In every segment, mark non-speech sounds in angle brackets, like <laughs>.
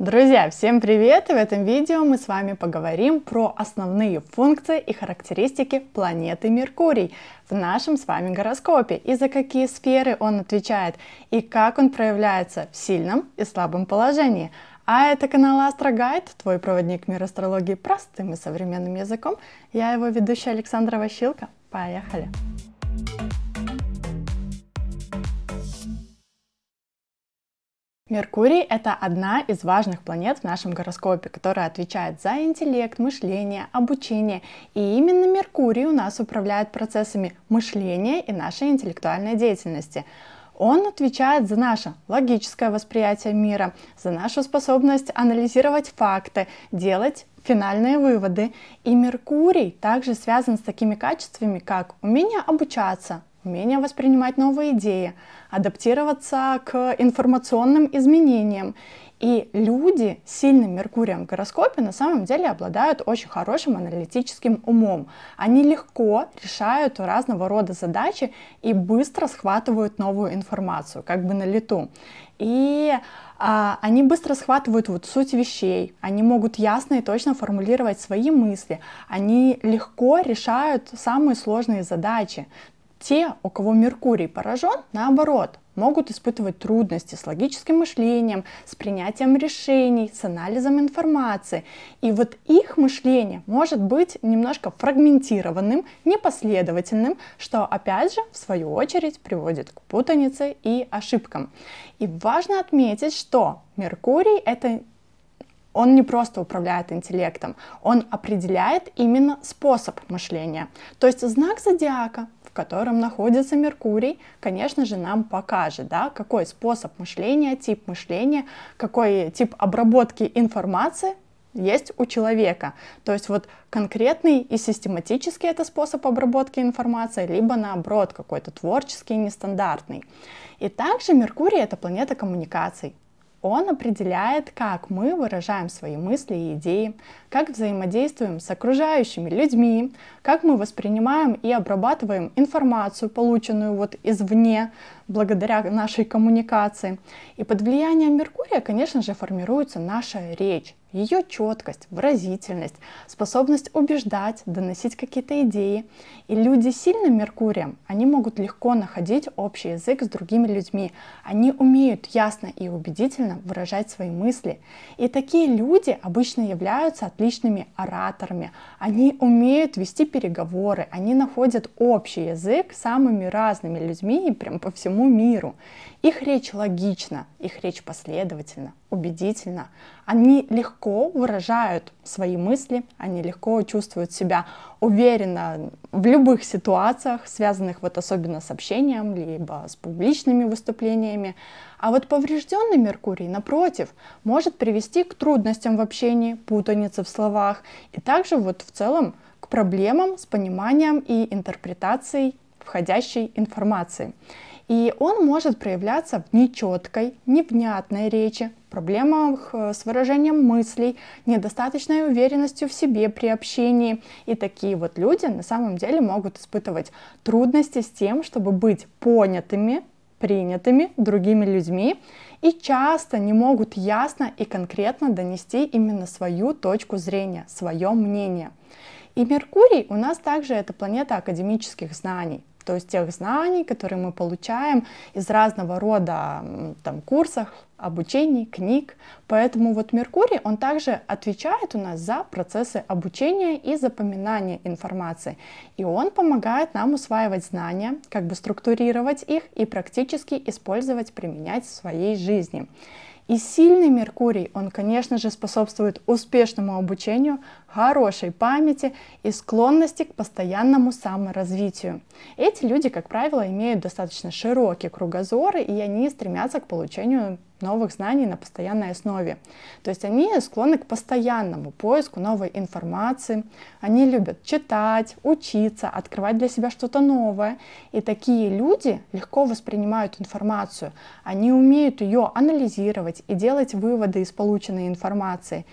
Друзья, всем привет! В этом видео мы с вами поговорим про основные функции и характеристики планеты Меркурий в нашем с вами гороскопе и за какие сферы он отвечает и как он проявляется в сильном и слабом положении. А это канал Астрогайд, твой проводник мир астрологии простым и современным языком. Я его ведущая Александра Ващилка. Поехали! Поехали! Меркурий — это одна из важных планет в нашем гороскопе, которая отвечает за интеллект, мышление, обучение. И именно Меркурий у нас управляет процессами мышления и нашей интеллектуальной деятельности. Он отвечает за наше логическое восприятие мира, за нашу способность анализировать факты, делать финальные выводы. И Меркурий также связан с такими качествами, как умение обучаться, умение воспринимать новые идеи, адаптироваться к информационным изменениям. И люди с сильным Меркурием в гороскопе на самом деле обладают очень хорошим аналитическим умом. Они легко решают разного рода задачи и быстро схватывают новую информацию, как бы на лету. И а, они быстро схватывают вот суть вещей, они могут ясно и точно формулировать свои мысли, они легко решают самые сложные задачи. Те, у кого Меркурий поражен, наоборот, могут испытывать трудности с логическим мышлением, с принятием решений, с анализом информации. И вот их мышление может быть немножко фрагментированным, непоследовательным, что опять же, в свою очередь, приводит к путанице и ошибкам. И важно отметить, что Меркурий — это он не просто управляет интеллектом, он определяет именно способ мышления. То есть знак зодиака, в котором находится Меркурий, конечно же, нам покажет, да, какой способ мышления, тип мышления, какой тип обработки информации есть у человека. То есть вот конкретный и систематический это способ обработки информации, либо наоборот какой-то творческий, нестандартный. И также Меркурий это планета коммуникаций. Он определяет, как мы выражаем свои мысли и идеи, как взаимодействуем с окружающими людьми, как мы воспринимаем и обрабатываем информацию, полученную вот извне, благодаря нашей коммуникации. И под влиянием Меркурия, конечно же, формируется наша речь. Ее четкость, выразительность, способность убеждать, доносить какие-то идеи. И люди с сильным Меркурием, они могут легко находить общий язык с другими людьми. Они умеют ясно и убедительно выражать свои мысли. И такие люди обычно являются отличными ораторами. Они умеют вести переговоры, они находят общий язык с самыми разными людьми и прям по всему миру. Их речь логична, их речь последовательна, убедительна. Они легко легко выражают свои мысли, они легко чувствуют себя уверенно в любых ситуациях, связанных вот особенно с общением, либо с публичными выступлениями. А вот поврежденный Меркурий, напротив, может привести к трудностям в общении, путанице в словах и также вот в целом к проблемам с пониманием и интерпретацией входящей информации. И он может проявляться в нечеткой, невнятной речи, проблемах э, с выражением мыслей, недостаточной уверенностью в себе при общении. И такие вот люди на самом деле могут испытывать трудности с тем, чтобы быть понятыми, принятыми другими людьми и часто не могут ясно и конкретно донести именно свою точку зрения, свое мнение. И Меркурий у нас также это планета академических знаний, то есть тех знаний, которые мы получаем из разного рода там, курсов, обучений, книг. Поэтому вот Меркурий, он также отвечает у нас за процессы обучения и запоминания информации. И он помогает нам усваивать знания, как бы структурировать их и практически использовать, применять в своей жизни. И сильный Меркурий, он, конечно же, способствует успешному обучению, хорошей памяти и склонности к постоянному саморазвитию. Эти люди, как правило, имеют достаточно широкие кругозоры, и они стремятся к получению новых знаний на постоянной основе. То есть они склонны к постоянному поиску новой информации, они любят читать, учиться, открывать для себя что-то новое. И такие люди легко воспринимают информацию, они умеют ее анализировать и делать выводы из полученной информации.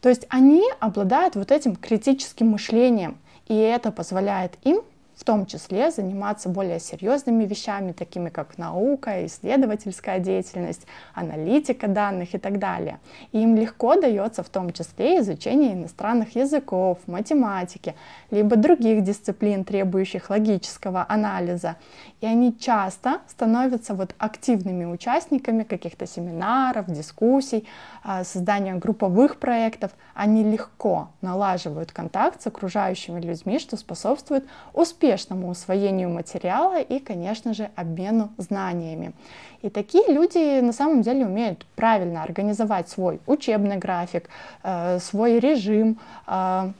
То есть они обладают вот этим критическим мышлением, и это позволяет им в том числе заниматься более серьезными вещами, такими как наука, исследовательская деятельность, аналитика данных и так далее. И им легко дается в том числе изучение иностранных языков, математики, либо других дисциплин, требующих логического анализа. И они часто становятся вот активными участниками каких-то семинаров, дискуссий, а, создания групповых проектов. Они легко налаживают контакт с окружающими людьми, что способствует успеху успешному усвоению материала и, конечно же, обмену знаниями. И такие люди на самом деле умеют правильно организовать свой учебный график, э, свой режим, э,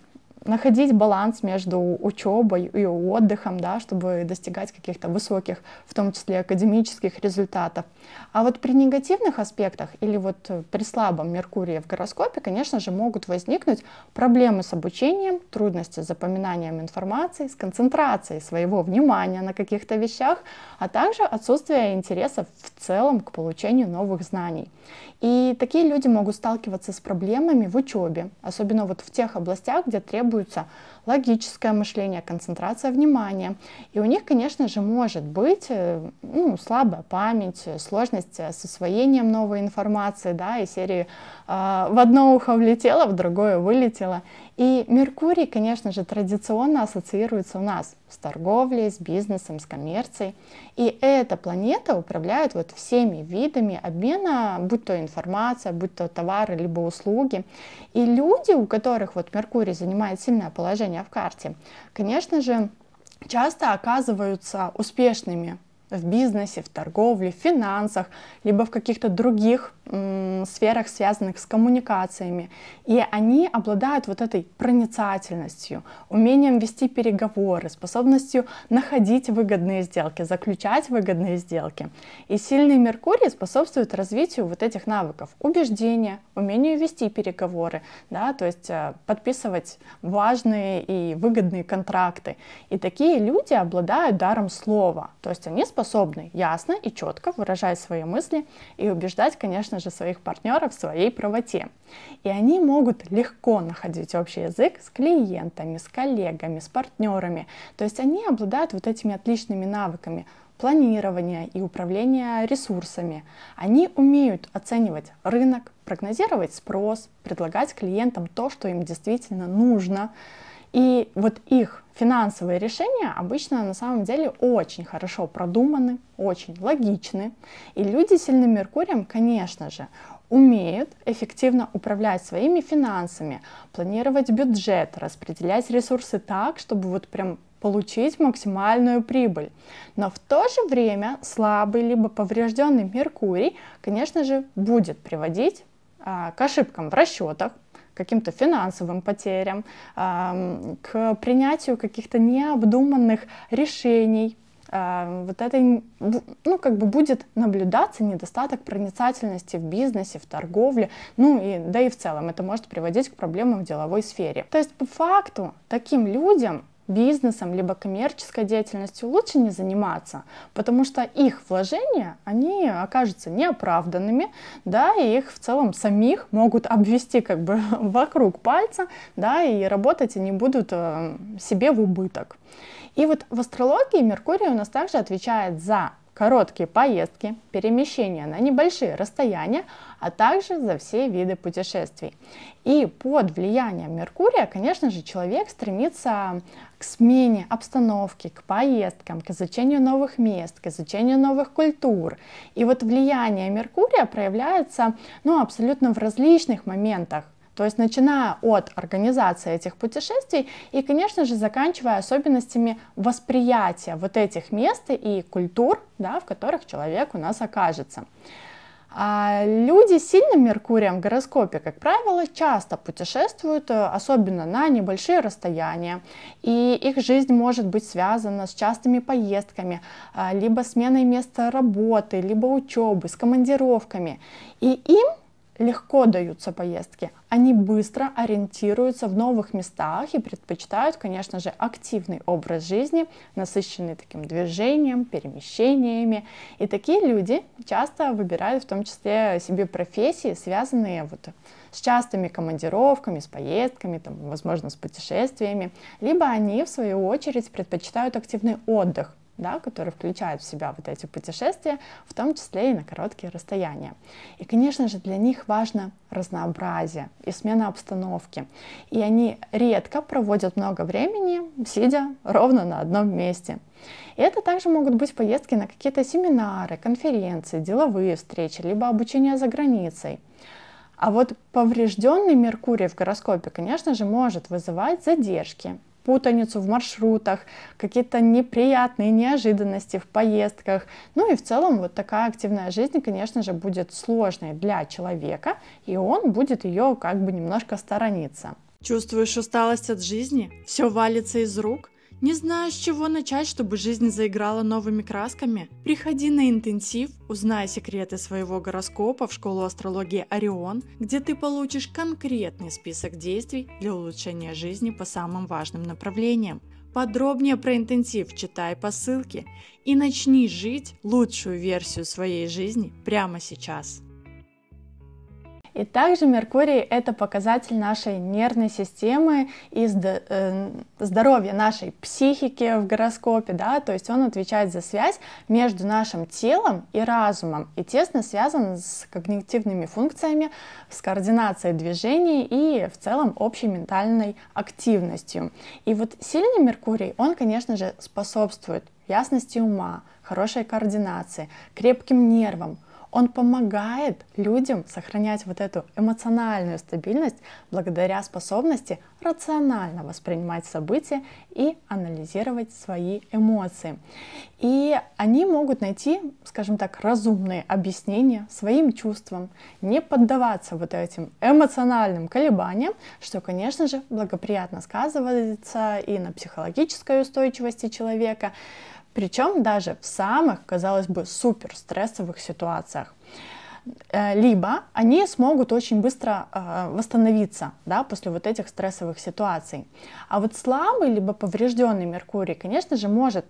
находить баланс между учебой и отдыхом, да, чтобы достигать каких-то высоких, в том числе академических результатов. А вот при негативных аспектах или вот при слабом Меркурии в гороскопе, конечно же, могут возникнуть проблемы с обучением, трудности с запоминанием информации, с концентрацией своего внимания на каких-то вещах, а также отсутствие интереса в целом к получению новых знаний. И такие люди могут сталкиваться с проблемами в учебе, особенно вот в тех областях, где требуется требуется логическое мышление, концентрация внимания. И у них, конечно же, может быть э, ну, слабая память, сложность с усвоением новой информации, да, и серии э, в одно ухо влетело, в другое вылетело. И Меркурий, конечно же, традиционно ассоциируется у нас с торговлей, с бизнесом, с коммерцией. И эта планета управляет вот всеми видами обмена, будь то информация, будь то товары, либо услуги. И люди, у которых вот Меркурий занимает занимает сильное положение в карте, конечно же, часто оказываются успешными в бизнесе, в торговле, в финансах, либо в каких-то других сферах, связанных с коммуникациями. И они обладают вот этой проницательностью, умением вести переговоры, способностью находить выгодные сделки, заключать выгодные сделки. И сильный Меркурий способствует развитию вот этих навыков убеждения, умению вести переговоры, да, то есть э, подписывать важные и выгодные контракты. И такие люди обладают даром слова, то есть они способны способны ясно и четко выражать свои мысли и убеждать, конечно же, своих партнеров в своей правоте. И они могут легко находить общий язык с клиентами, с коллегами, с партнерами. То есть они обладают вот этими отличными навыками планирования и управления ресурсами. Они умеют оценивать рынок, прогнозировать спрос, предлагать клиентам то, что им действительно нужно, и вот их финансовые решения обычно на самом деле очень хорошо продуманы, очень логичны. И люди с сильным Меркурием, конечно же, умеют эффективно управлять своими финансами, планировать бюджет, распределять ресурсы так, чтобы вот прям получить максимальную прибыль. Но в то же время слабый либо поврежденный Меркурий, конечно же, будет приводить а, к ошибкам в расчетах, каким-то финансовым потерям, к принятию каких-то необдуманных решений, а, вот это, ну, как бы будет наблюдаться недостаток проницательности в бизнесе, в торговле, ну, и, да и в целом это может приводить к проблемам в деловой сфере. То есть, по факту, таким людям бизнесом, либо коммерческой деятельностью лучше не заниматься, потому что их вложения, они окажутся неоправданными, да, и их в целом самих могут обвести как бы <laughs> вокруг пальца, да, и работать они будут эм, себе в убыток. И вот в астрологии Меркурий у нас также отвечает за короткие поездки, перемещения на небольшие расстояния, а также за все виды путешествий. И под влиянием Меркурия, конечно же, человек стремится к смене обстановки, к поездкам, к изучению новых мест, к изучению новых культур. И вот влияние Меркурия проявляется ну, абсолютно в различных моментах то есть начиная от организации этих путешествий и, конечно же, заканчивая особенностями восприятия вот этих мест и культур, да, в которых человек у нас окажется. А люди с сильным Меркурием в гороскопе, как правило, часто путешествуют, э, особенно на небольшие расстояния, и их жизнь может быть связана с частыми поездками, а, либо сменой места работы, либо учебы, с командировками. И им легко даются поездки. Они быстро ориентируются в новых местах и предпочитают, конечно же, активный образ жизни, насыщенный таким движением, перемещениями. И такие люди часто выбирают в том числе себе профессии, связанные вот с частыми командировками, с поездками, там, возможно, с путешествиями. Либо они, в свою очередь, предпочитают активный отдых, да, который включает в себя вот эти путешествия, в том числе и на короткие расстояния. И, конечно же, для них важно разнообразие и смена обстановки. И они редко проводят много времени, сидя ровно на одном месте. И это также могут быть поездки на какие-то семинары, конференции, деловые встречи, либо обучение за границей. А вот поврежденный Меркурий в гороскопе, конечно же, может вызывать задержки путаницу в маршрутах, какие-то неприятные неожиданности в поездках. Ну и в целом вот такая активная жизнь, конечно же, будет сложной для человека, и он будет ее как бы немножко сторониться. Чувствуешь усталость от жизни? Все валится из рук? Не знаю, с чего начать, чтобы жизнь заиграла новыми красками? Приходи на интенсив, узнай секреты своего гороскопа в школу астрологии Орион, где ты получишь конкретный список действий для улучшения жизни по самым важным направлениям. Подробнее про интенсив читай по ссылке и начни жить лучшую версию своей жизни прямо сейчас. И также Меркурий – это показатель нашей нервной системы и э, здоровья нашей психики в гороскопе, да, то есть он отвечает за связь между нашим телом и разумом и тесно связан с когнитивными функциями, с координацией движений и в целом общей ментальной активностью. И вот сильный Меркурий, он, конечно же, способствует ясности ума, хорошей координации, крепким нервам, он помогает людям сохранять вот эту эмоциональную стабильность благодаря способности рационально воспринимать события и анализировать свои эмоции. И они могут найти, скажем так, разумные объяснения своим чувствам, не поддаваться вот этим эмоциональным колебаниям, что, конечно же, благоприятно сказывается и на психологической устойчивости человека, причем даже в самых, казалось бы, супер стрессовых ситуациях. Э, либо они смогут очень быстро э, восстановиться да, после вот этих стрессовых ситуаций. А вот слабый, либо поврежденный Меркурий, конечно же, может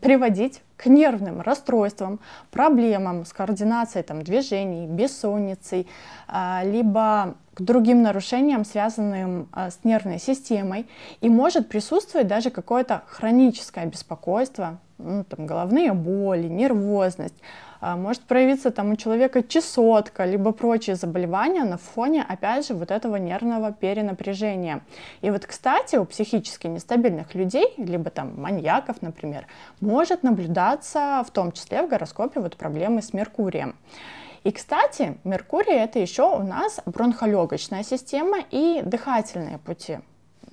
приводить к нервным расстройствам, проблемам с координацией там, движений, бессонницей, э, либо к другим нарушениям, связанным с нервной системой, и может присутствовать даже какое-то хроническое беспокойство, ну, там, головные боли, нервозность. А, может проявиться там у человека чесотка, либо прочие заболевания на фоне, опять же, вот этого нервного перенапряжения. И вот, кстати, у психически нестабильных людей, либо там маньяков, например, может наблюдаться в том числе в гороскопе вот проблемы с Меркурием. И, кстати, Меркурий – это еще у нас бронхолегочная система и дыхательные пути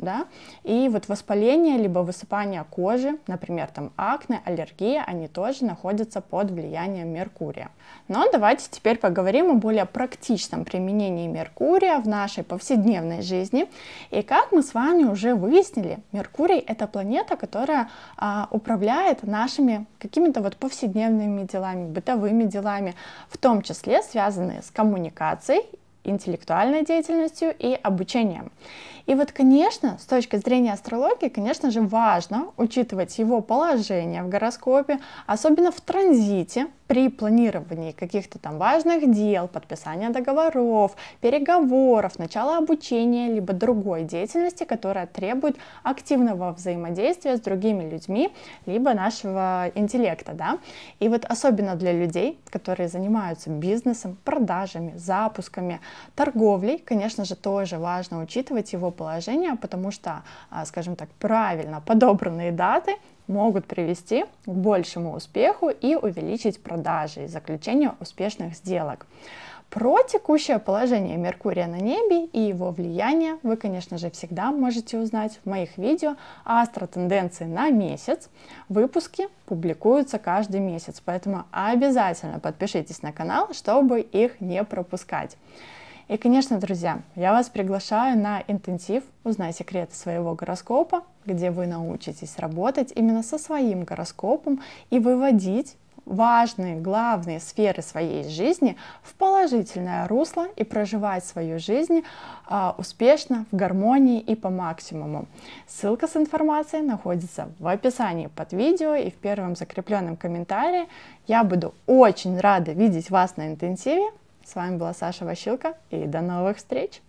да, и вот воспаление либо высыпание кожи, например, там акне, аллергия, они тоже находятся под влиянием меркурия. Но давайте теперь поговорим о более практичном применении меркурия в нашей повседневной жизни. И как мы с вами уже выяснили, меркурий — это планета, которая а, управляет нашими какими-то вот повседневными делами, бытовыми делами, в том числе связанные с коммуникацией интеллектуальной деятельностью и обучением. И вот, конечно, с точки зрения астрологии, конечно же, важно учитывать его положение в гороскопе, особенно в транзите, при планировании каких-то там важных дел, подписания договоров, переговоров, начала обучения, либо другой деятельности, которая требует активного взаимодействия с другими людьми, либо нашего интеллекта, да. И вот особенно для людей, которые занимаются бизнесом, продажами, запусками, торговлей, конечно же, тоже важно учитывать его положение, потому что, а, скажем так, правильно подобранные даты могут привести к большему успеху и увеличить продажи и заключению успешных сделок. Про текущее положение Меркурия на небе и его влияние вы, конечно же, всегда можете узнать в моих видео «Астротенденции на месяц». Выпуски публикуются каждый месяц, поэтому обязательно подпишитесь на канал, чтобы их не пропускать. И, конечно, друзья, я вас приглашаю на интенсив «Узнай секреты своего гороскопа», где вы научитесь работать именно со своим гороскопом и выводить важные, главные сферы своей жизни в положительное русло и проживать свою жизнь э, успешно, в гармонии и по максимуму. Ссылка с информацией находится в описании под видео и в первом закрепленном комментарии. Я буду очень рада видеть вас на интенсиве. С вами была Саша Ващилка и до новых встреч!